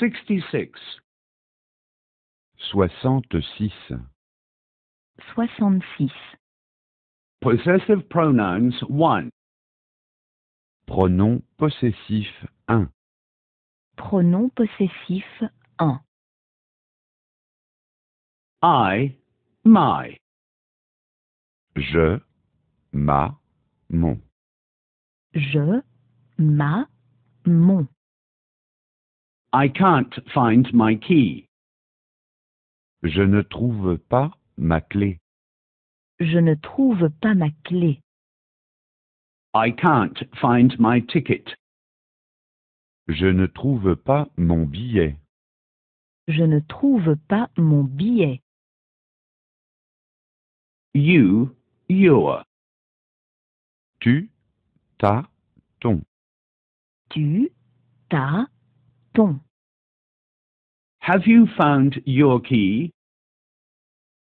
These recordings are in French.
66. 66. 66. Possessive pronouns 1. Pronom possessif 1. Pronom possessif 1. I, my. Je, ma, mon. Je, ma, mon. I can't find my key. Je ne trouve pas ma clé. Je ne trouve pas ma clé. I can't find my ticket. Je ne trouve pas mon billet. Je ne trouve pas mon billet. You, your. Tu, ta, ton. Tu, ta, Have you found your key?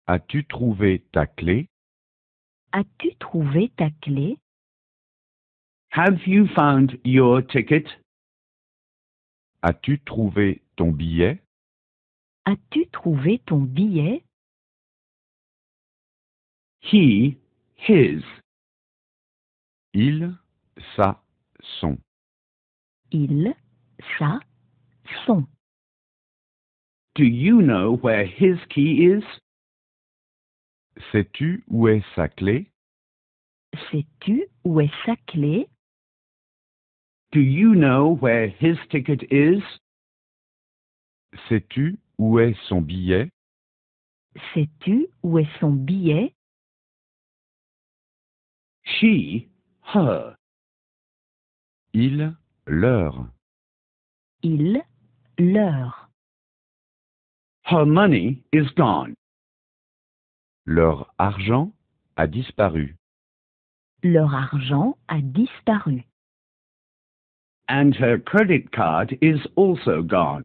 As-tu trouvé ta clé? As-tu trouvé ta clé? Have you found your ticket? As-tu trouvé ton billet? As-tu trouvé ton billet? He, his. Il, sa, son. Il, sa, Do you know where his key is? Sais-tu où est sa clé? Sais-tu où est sa clé? Do you know where his ticket is? Sais-tu où est son billet? Sais-tu où est son billet? She, her. Il, leur. Il, leur. Her money is gone. Leur argent a disparu. Leur argent a disparu. And her credit card is also gone.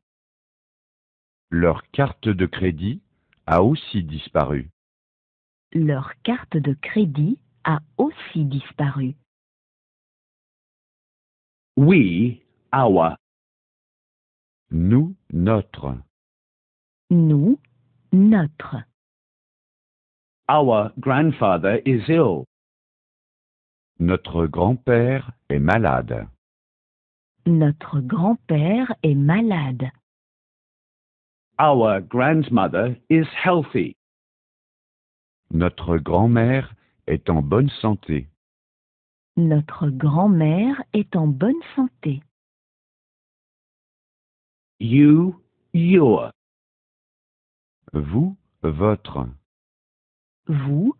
Leur carte de crédit a aussi disparu. Leur carte de crédit a aussi disparu. We, our, nous, notre. Nous, notre. Our grandfather is ill. Notre grand-père est malade. Notre grand-père est malade. Our grandmother is healthy. Notre grand-mère est en bonne santé. Notre grand-mère est en bonne santé. You, your. Vous, votre. Vous,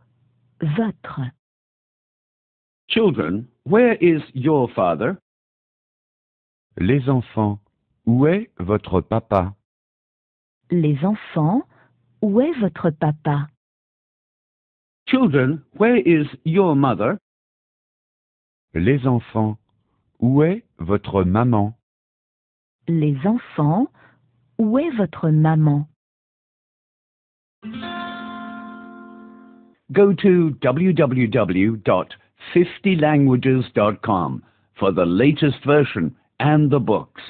votre. Children, where is your father? Les enfants, où est votre papa? Les enfants, où est votre papa? Children, where is your mother? Les enfants, où est votre maman? Les enfants, où est votre maman? Go to www.50languages.com for the latest version and the books.